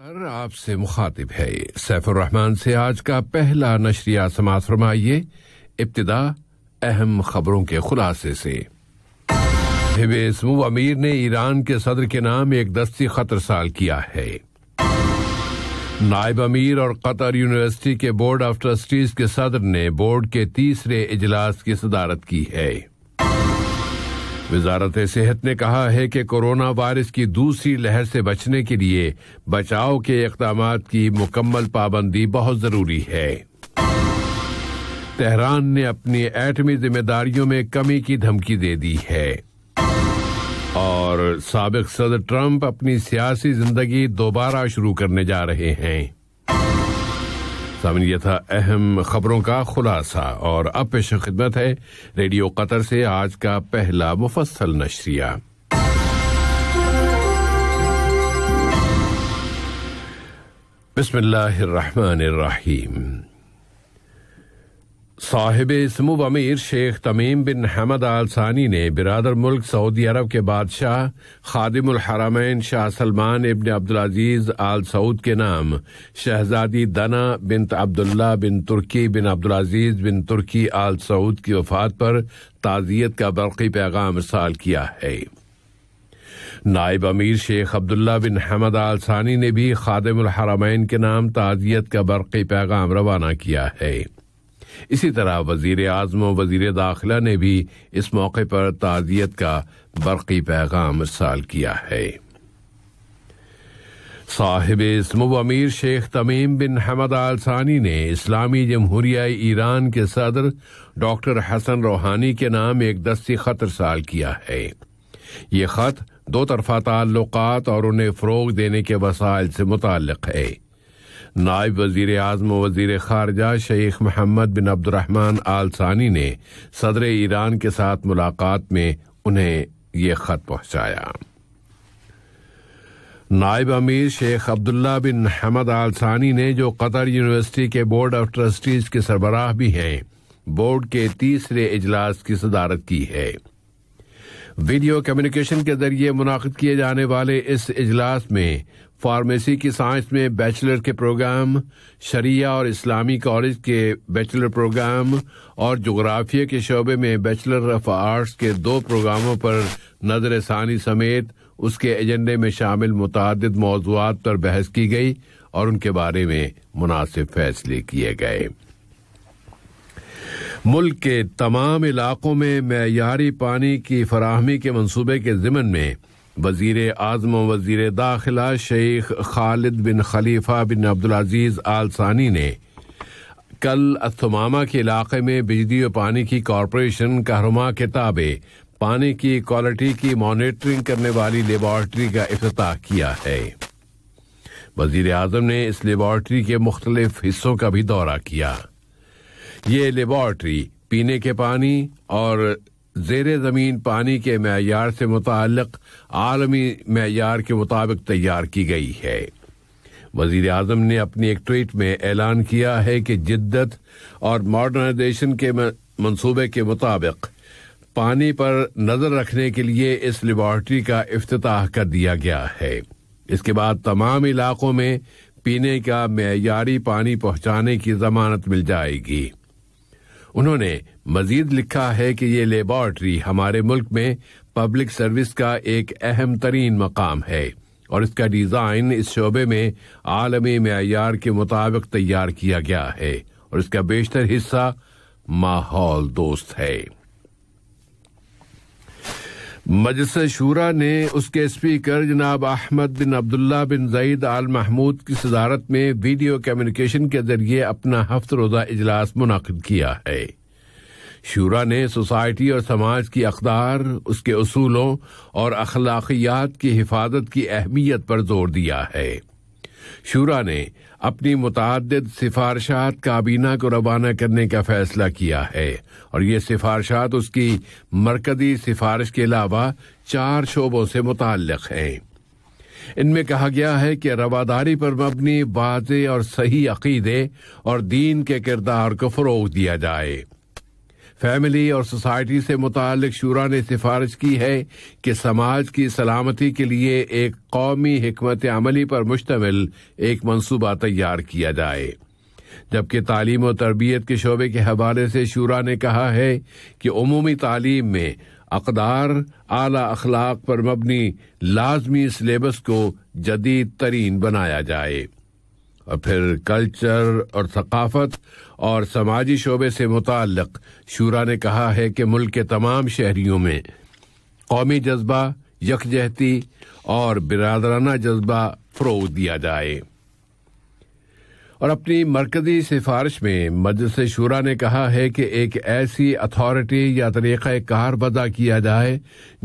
sir आपसे मुखातिब है सैफुररहमान से आज का पहला नशरिया समाज फरमाइए इब्तदा अहम खबरों के खुलासे से हिबेसमू अमीर ने ईरान के सदर के नाम एक दस्ती खतर साल किया है नायब अमीर और कतर यूनिवर्सिटी के बोर्ड ऑफ ट्रस्टीज के सदर ने बोर्ड के तीसरे इजलास की सदारत की है वजारत सेहत ने कहा है कि कोरोना वायरस की दूसरी लहर से बचने के लिए बचाव के इकदाम की मुकम्मल पाबंदी बहुत जरूरी है तेहरान ने अपनी एटमी जिम्मेदारियों में कमी की धमकी दे दी है और सबक सदर ट्रंप अपनी सियासी जिंदगी दोबारा शुरू करने जा रहे हैं सामिन यह था अहम खबरों का खुलासा और अब पेश खिदमत है रेडियो कतर से आज का पहला मुफसल नशरिया बिस्मिल्लाहिर्रहमानिर्रहीम साहिब समूब अमीर शेख तमीम बिन हमद आल सानी ने बिरदर मुल्क सऊदी अरब के बादशाह खादिम हरामैन शाह सलमान अब्दुल अब्दुलज़ीज़ आल सऊद के नाम शहजादी दना बिन अब्दुल्ला बिन तुर्की बिन अब्दुलज़ीज़ बिन तुर्की आल सऊद की वफात पर ताज़ियत का बरक़ी पैगाम साल किया है नायब अमीर शेख अब्दुल्ला बिन हमद आल सानी ने भी खादिमहराम के नाम ताज़ियत का बरक़ी पैगाम रवाना किया है इसी तरह वजीर आजम वजीर दाखिला ने भी इस मौके पर ताज़ियत का बरकी पैगाम साल किया है साहिब इसम अमीर शेख तमीम बिन हमद आल सानी ने इस्लामी जमहूरिया ईरान के सदर डॉक्टर हसन रोहानी के नाम एक दस्ती खत साल किया है ये खत दो तरफा ताल्लुक और उन्हें फ़रोग देने के वसायल से मुतल है नायब वजीर आजम वजीर खारजा शेख मोहम्मद बिन अब्दुलरहमान आल सानी ने सदर ईरान के साथ मुलाकात में उन्हें ये खत पहुंचाया नायब अमीर शेख अब्दुल्ला बिन हमद आल सानी ने जो कतर यूनिवर्सिटी के बोर्ड ऑफ ट्रस्टीज के सरबराह भी हैं बोर्ड के तीसरे इजलास की सदारत की है वीडियो कम्युनिकेशन के जरिए मुनद किए जाने वाले इस इजलास में फार्मेसी की साइंस में बैचलर के प्रोग्राम शरिया और इस्लामी कॉलेज के बैचलर प्रोग्राम और जोग्राफिया के शोबे में बैचलर ऑफ आर्ट्स के दो प्रोग्रामों पर नजर षानी समेत उसके एजेंडे में शामिल मुतद मौजूद पर बहस की गई और उनके बारे में मुनासिब फैसले किए गए मुल्क के तमाम इलाकों में मैारी पानी की फराहमी के मनसूबे के ज़िमन में वजीर आज़म वजीर दाखिला शेख खालिद बिन खलीफा बिन अब्दुलज़ीज़ आल सानी ने कल अथमामा के इलाके में बिजली और पानी की कॉरपोरेशन कहरमा के ताबे पानी की क्वालिटी की मॉनिटरिंग करने वाली लेबॉरटरी का अफ्ताह किया है वजीर अजम ने इस लेबॉरटरी के मुख्तलिफ हिस्सों का भी दौरा किया ये लेबॉरटरी पीने के पानी और जेर ज़मीन पानी के मैार से मुतल आलमी मैार के मुताबिक तैयार की गई है वजीर अजम ने अपनी एक ट्वीट में ऐलान किया है कि जिद्दत और मॉडर्नाइजेशन के मनसूबे के मुताबिक पानी पर नज़र रखने के लिए इस लेबॉर्ट्री का अफ्ताह कर दिया गया है इसके बाद तमाम इलाकों में पीने का मैारी पानी पहुँचाने की जमानत मिल जाएगी उन्होंने मजीद लिखा है कि ये लेबॉर्ट्री हमारे मुल्क में पब्लिक सर्विस का एक अहम तरीन मकाम है और इसका डिज़ाइन इस शोबे में आलमी मैार के मुताबिक तैयार किया गया है और इसका बेशतर हिस्सा माहौल दोस्त है मजलिस शूरा ने उसके स्पीकर जनाब अहमद बिन अब्दुल्ला बिन जईद आल महमूद की सदारत में वीडियो कम्युनिकेशन के जरिए अपना हफ्त रोज़ा इजलास मुनद किया है शूरा ने सोसाइटी और समाज की अकदार उसके असूलों और अखलाकियात की हिफाजत की अहमियत पर जोर दिया है शूरा ने अपनी मुतद सिफारशात काबीना को रवाना करने का फैसला किया है और ये सिफारशात उसकी मरकजी सिफारिश के अलावा चार शोबों से मुतल हैं इनमें कहा गया है कि रवादारी पर मबनी वाजे और सही अकीदे और दीन के किरदार को फ़रोग दिया जाए फैमिली और सोसाइटी से मुतल शुरा ने सिफारिश की है कि समाज की सलामती के लिए एक कौमी हमत अमली पर मुश्तमिल एक मनसूबा तैयार किया जाए जबकि तालीम और तरबियत के शोबे के हवाले से शूरा ने कहा है कि अमूमी तालीम में अकदार आला अखलाक पर मबनी लाजमी सिलेबस को जदीद तरीन बनाया जाए और फिर कल्चर और सकाफत और समाजी शोबे से मुतक शूरा ने कहा है कि मुल्क के तमाम शहरीों में कौमी जज्बा यकजहती और बिरादराना जज्बा फ़रोग दिया जाए और अपनी मरकजी सिफारिश में मजलिस शूरा ने कहा है कि एक ऐसी अथॉरिटी या तरीक़ कार बदा किया जाए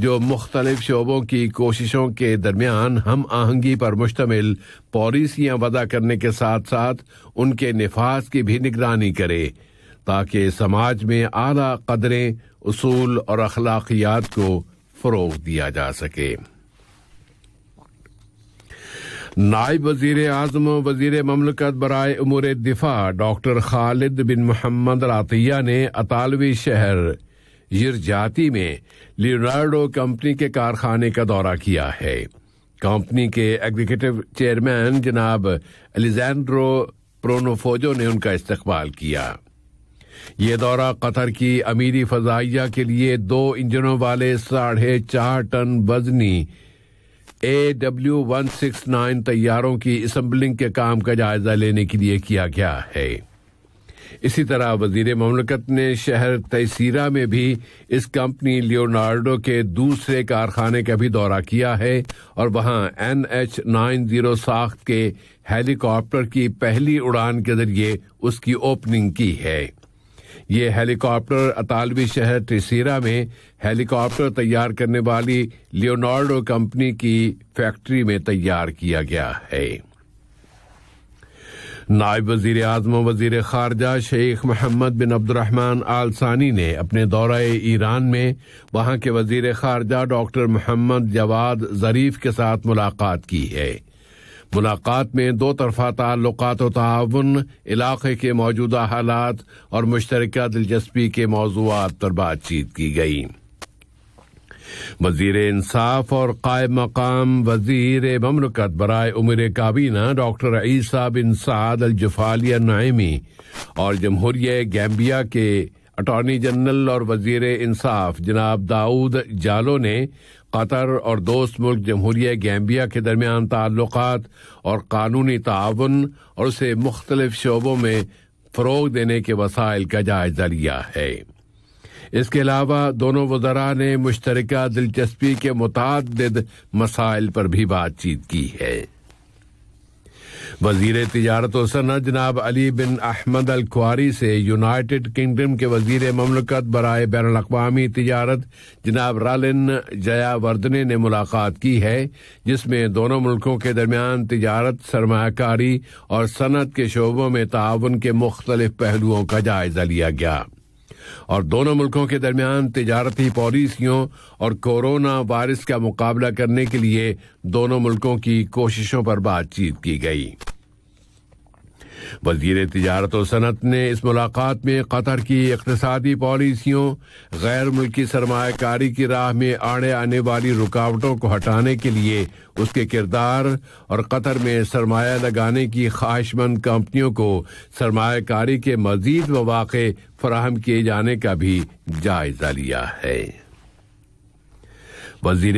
जो मुख्तलिफ शोबों की कोशिशों के दरमियान हम आहंगी पर मुश्तमिल पॉलिसियां वदा करने के साथ साथ उनके नफाज की भी निगरानी करे ताकि समाज में आला कदरें उसूल और अखलाकियात को फ़रोग दिया जा सके नायब वजीर आजम वजीर ममलकत बरए उमूर दिफा डॉक्टर खालिद बिन मोहम्मद रातिया ने अतालवी शहर यरजाती में लियोनार्डो कंपनी के कारखाने का दौरा किया है कंपनी के एग्जीक्यूटिव चेयरमैन जनाब एलिजेंड्रो प्रोनोफोजो ने उनका इस्तेमाल किया ये दौरा कतर की अमीरी फजाइया के लिए दो इंजनों वाले साढ़े चार टन वजनी A W one six nine तैयारों की असम्बलिंग के काम का जायजा लेने के लिए किया गया है इसी तरह वजीर ममलकत ने शहर तयसीरा में भी इस कंपनी लियोनार्डो के दूसरे कारखाने का भी दौरा किया है और वहां एन एच नाइन जीरो साख्त के हेलीकॉप्टर की पहली उड़ान के जरिए उसकी ओपनिंग की है ये हेलीकॉप्टर अतालवी शहर ट्रिसीरा में हेलीकॉप्टर तैयार करने वाली लियोनार्डो कंपनी की फैक्ट्री में तैयार किया गया है नायब वजीर आजम वजीर खारजा शेख मोहम्मद बिन अब्दुलरहमान आलसानी ने अपने दौरे ईरान में वहां के वजीर खारजा डॉक्टर मोहम्मद जवाद जरीफ के साथ मुलाकात की है मुलाकात में दो तरफा ताल्लुक तावन इलाक़े के मौजूदा हालात और मुश्तर दिलचस्पी के मौजूद पर बातचीत की गई वजीर इंसाफ और कायम मकाम वजीर ममलकत बरए उमर काबीना डॉक्टर ईसा बिन साद जफालिया नायमी और जमहूरिय गैम्बिया के अटॉर्नी जनरल और वजीर इंसाफ जनाब दाऊद जालो ने कतर और दोस्त मुल्क जमहूरिया गैम्बिया के दरमियान ताल्लुक और कानूनी ताउन और उसे मुख्तलिफ शोबों में फ़रोग देने के वसाइल का जायजा लिया है इसके अलावा दोनों वजरा ने मुश्तरक दिलचस्पी के मुतद मसाइल पर भी बातचीत की है वजीर तजारत वसना जनाब अली बिन अहमद अल से यूनाइटेड किंगडम के वजीर ममलकत बरए बैन अवी तजारत जनाब रालिन जयावर्दने ने मुलाकात की है जिसमें दोनों मुल्कों के दरमियान तजारत सरमाकारी और सनत के शोबों में ताउन के मुख्तलिफ पहलुओं का जायजा लिया गया और दोनों मुल्कों के दरमियान तजारती पॉलिसियों और कोरोना वायरस का मुकाबला करने के लिए दोनों मुल्कों की कोशिशों पर बातचीत की गई वजीर तजारत और सनत ने इस मुलाकात में कतर की इकतसादी पॉलिसियों गैर मुल्की सरमाकारी की राह में आड़े आने वाली रुकावटों को हटाने के लिए उसके किरदार और कतर में सरमाया लगाने की ख्वाहिशमंद कंपनियों को सरमाकारी के मजीद मौाक़े फराहम किए जाने का भी जायज़ा लिया है वजीर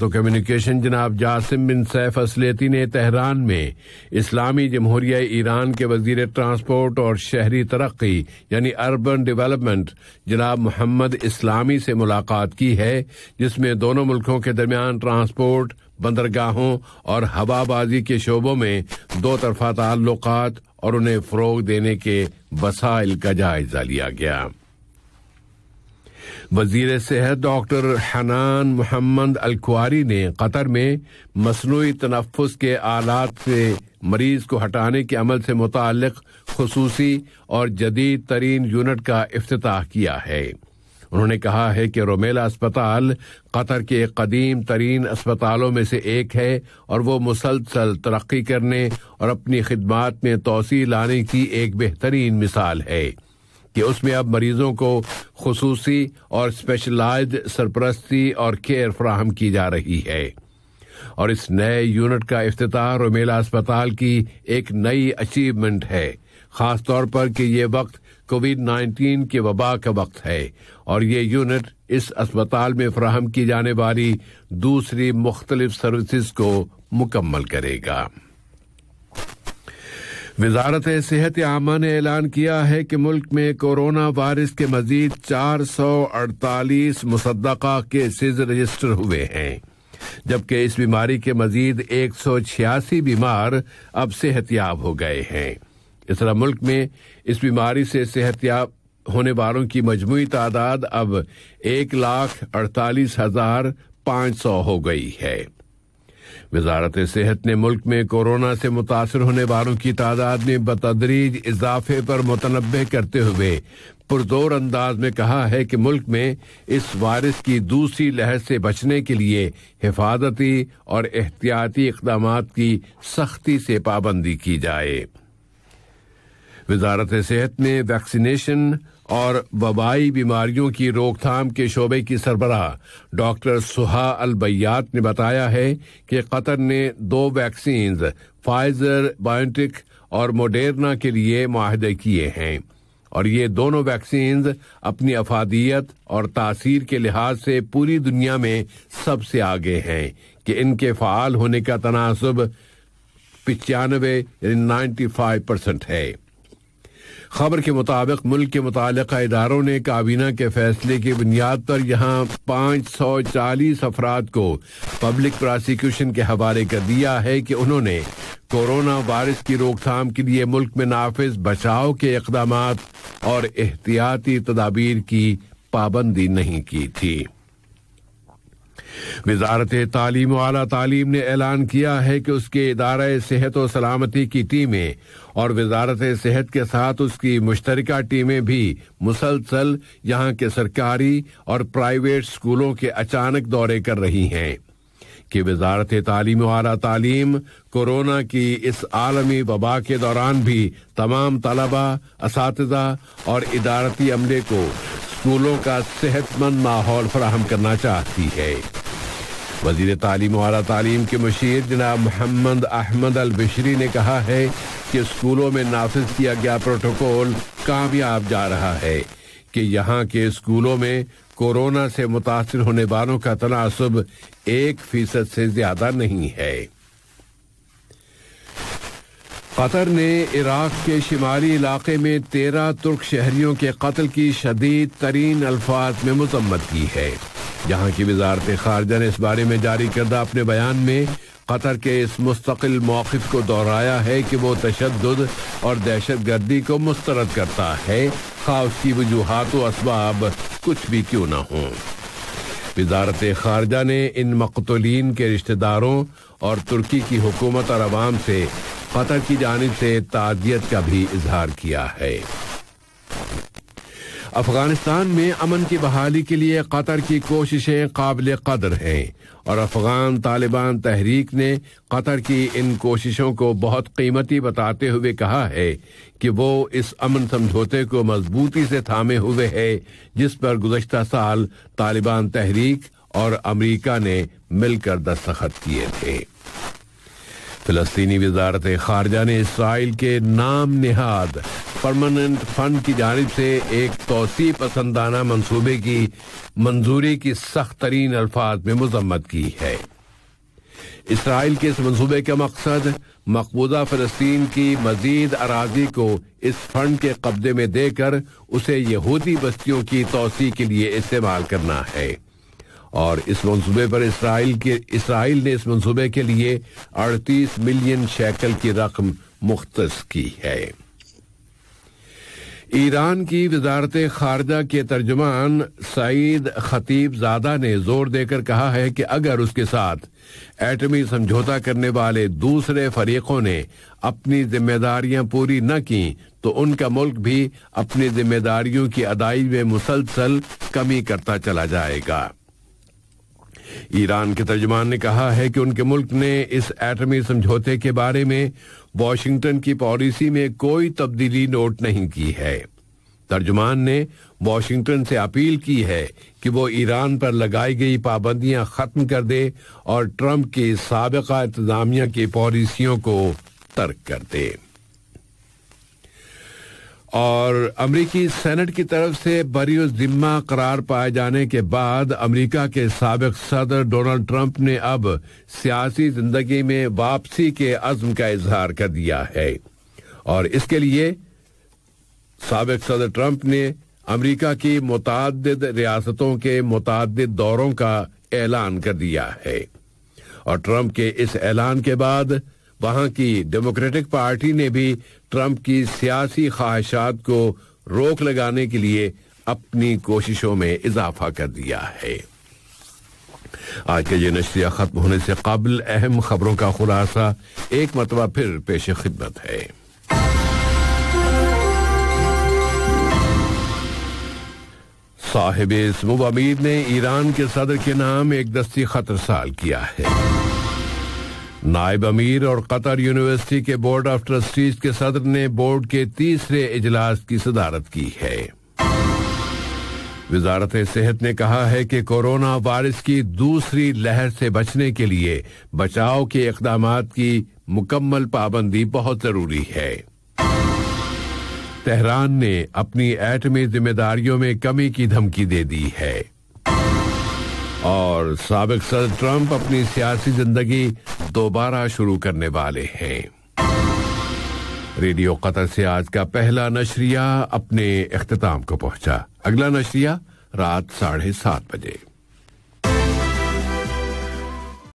तो कम्युनिकेशन जनाब जासिम बिन सैफ असलेती ने तेहरान में इस्लामी जमहूरिया ईरान के वजीर ट्रांसपोर्ट और शहरी तरक्की यानी अर्बन डेवलपमेंट जनाब मोहम्मद इस्लामी से मुलाकात की है जिसमें दोनों मुल्कों के दरमियान ट्रांसपोर्ट बंदरगाहों और हवाबाजी के शोबों में दो तरफा ताल्लुकात और उन्हें फ़रोग देने के वसाइल का जायजा लिया गया वजीर सेहत डॉक्टर हनान मोहम्मद अलकुआरी ने कतर में मसनू तनफ़ के आलात से मरीज को हटाने के अमल से मुतल खसूसी और जदीद तरीन यूनिट का अफ्ताह किया है उन्होंने कहा है कि रोमेला अस्पताल कतर के कदीम तरीन अस्पतालों में से एक है और वो मुसलसल तरक्की करने और अपनी खदमात में तोसी लाने की एक बेहतरीन मिसाल है कि उसमें अब मरीजों को खसूसी और स्पेशलाइज सरपरस्ती और केयर फ्राहम की जा रही है और इस नए यूनिट का अफ्तार रोमेला अस्पताल की एक नई अचीवमेंट है खास तौर पर कि ये वक्त कोविड 19 के वबा का वक्त है और ये यूनिट इस अस्पताल में फ्राहम की जाने वाली दूसरी मुख्तलिफ सर्विसेज को मुकम्मल करेगा वजारत सेहत आमा ने ऐलान किया है कि मुल्क में कोरोना वायरस के मजीद 448 मुसदा केसेज रजिस्टर हुए हैं जबकि इस बीमारी के मजीद एक सौ छियासी बीमार अब सेहतयाब हो गए हैं इस तरह मुल्क में इस बीमारी से सेहतियाब होने वालों की मजमू तादाद अब एक लाख अड़तालीस हजार पाँच सौ हो गई है वजारत सेहत ने मुल्क में कोरोना से मुतासर होने वालों की तादाद में बतदरीज इजाफे पर मुतनबे करते हुए पुरजोर अंदाज में कहा है कि मुल्क में इस वायरस की दूसरी लहर से बचने के लिए हिफाजती और एहतियाती इकदाम की सख्ती से पाबंदी की जाए वजारत सेहत ने वैक्सीनेशन और वबाई बीमारियों की रोकथाम के शोबे की सरबराह डॉक्टर सुहा अलबैयात ने बताया है कि कतर ने दो वैक्सीन फाइजर बायोटिक और मोडेरना के लिए माहदे किए हैं और ये दोनों वैक्सीन अपनी अफादियत और तासीर के लिहाज से पूरी दुनिया में सबसे आगे हैं कि इनके फ़ाल होने का तनासब पचानवे नाइन्टी फाइव परसेंट है खबर के मुताबिक मुल्क के मुतल इदारों ने काबीना के फैसले की बुनियाद पर यहाँ पाँच सौ चालीस अफराद को पब्लिक प्रोसिक्यूशन के हवाले कर दिया है कि उन्होंने कोरोना वायरस की रोकथाम के लिए मुल्क में नाफिज बचाव के इकदाम और एहतियाती तदाबीर की पाबंदी नहीं की थी वजारत तालीम वाला तालीम ने ऐलान किया है कि उसके इदारा सेहत और सलामती की टीमें और वजारत सेहत के साथ उसकी मुश्तरका टीमें भी मुसलसल यहाँ के सरकारी और प्राइवेट स्कूलों के अचानक दौरे कर रही हैं कि वजारत तालीम वाला तालीम कोरोना की इस आलमी वबा के दौरान भी तमाम तलबा इस और इदारती अमले को स्कूलों का सेहतमंद माहौल फराहम करना चाहती है वजीर तालीम वाला तालीम के मशीर जनाब मोहम्मद अहमद अल बिशरी ने कहा है कि स्कूलों में नाफिज किया गया प्रोटोकॉल कामयाब जा रहा है कि यहाँ के स्कूलों में कोरोना से मुतासर होने वालों का तनासब एक फीसद से ज़्यादा नहीं है कतर ने इराक के शिमाली इलाके में तेरह तुर्क शहरियों के कत्ल की शदीद तरीन अल्फाज में मजम्मत की है जहाँ की वजारत खारजा ने इस बारे में जारी करदा अपने बयान में कतर के इस मुस्तकिल मौक़ को दोहराया है कि वो तशद और दहशत गर्दी को मुस्तरद करता है खा उसकी वजूहत इसबाब कुछ भी क्यों ना हो वजारत खारजा ने इन मकतलिन के रिश्तेदारों और तुर्की की हुकूमत और आवाम से कतर की जानब से ताजियत का भी इजहार किया है अफगानिस्तान में अमन की बहाली के लिए कतर की कोशिशें काबिल कदर हैं और अफगान तालिबान तहरीक ने कतर की इन कोशिशों को बहुत कीमती बताते हुए कहा है कि वो इस अमन समझौते को मजबूती से थामे हुए है जिस पर गुजशत साल तालिबान तहरीक और अमरीका ने मिलकर दस्तखत किए थे फिलस्तीनी वजारत खारजा ने इसराइल के नाम नहाद परमानेंट फंड की जानब से एक तोसी पसंदाना मनसूबे की मंजूरी की सख्त तरीन अल्फाज में मजम्मत की है इसराइल के इस मनसूबे का मकसद मकबूजा फलस्तीन की मजीद अराजी को इस फंड के कब्जे में देकर उसे यहूदी बस्तियों की तोसी के लिए इस्तेमाल करना है और इस मंसूबे पर इसराइल के इसराइल ने इस मंसूबे के लिए 38 मिलियन शेकल की रकम मुख्त की है ईरान की वजारत खारजा के तर्जमान सईद खतीब जादा ने जोर देकर कहा है कि अगर उसके साथ एटमी समझौता करने वाले दूसरे फरीकों ने अपनी जिम्मेदारियां पूरी न की तो उनका मुल्क भी अपनी जिम्मेदारियों की अदाई में मुसलसल कमी करता चला जाएगा ईरान के तर्जमान ने कहा है कि उनके मुल्क ने इस एटमी समझौते के बारे में वॉशिंगटन की पॉलिसी में कोई तब्दीली नोट नहीं की है तर्जमान ने वॉशिंगटन से अपील की है कि वो ईरान पर लगाई गई पाबंदियां खत्म कर दे और ट्रंप की सबका इंतजामिया की पॉलिसियों को तर्क कर दे और अमरीकी सेनेट की तरफ से बरी जिम्मा करार पाए जाने के बाद अमरीका के सबक सदर डोनाल्ड ट्रंप ने अब सियासी जिंदगी में वापसी के अज़म का इजहार कर दिया है और इसके लिए सबक सदर ट्रंप ने अमरीका की मुतद रियासतों के मुतद दौरों का ऐलान कर दिया है और ट्रंप के इस ऐलान के बाद वहां की डेमोक्रेटिक पार्टी ने भी ट्रंप की सियासी ख्वाहिशात को रोक लगाने के लिए अपनी कोशिशों में इजाफा कर दिया है आज के ये नशरिया खत्म होने से कबल अहम खबरों का खुलासा एक मरतबा फिर पेश खिदमत है साहिब इस मुबामीद ने ईरान के सदर के नाम एक दस्ती खतर साल किया है नायब अमीर और कतर यूनिवर्सिटी के बोर्ड ऑफ ट्रस्टीज के सदर ने बोर्ड के तीसरे इजलास की सदारत की है वजारत सेहत ने कहा है कि कोरोना वायरस की दूसरी लहर से बचने के लिए बचाव के इकदाम की मुकम्मल पाबंदी बहुत जरूरी है तेहरान ने अपनी एटमी जिम्मेदारियों में कमी की धमकी दे दी है और सबक सदर ट्रंप अपनी सियासी जिंदगी दोबारा शुरू करने वाले हैं रेडियो कतर से आज का पहला नशरिया अपने अख्ताम को पहुंचा अगला नशरिया रात साढ़े सात बजे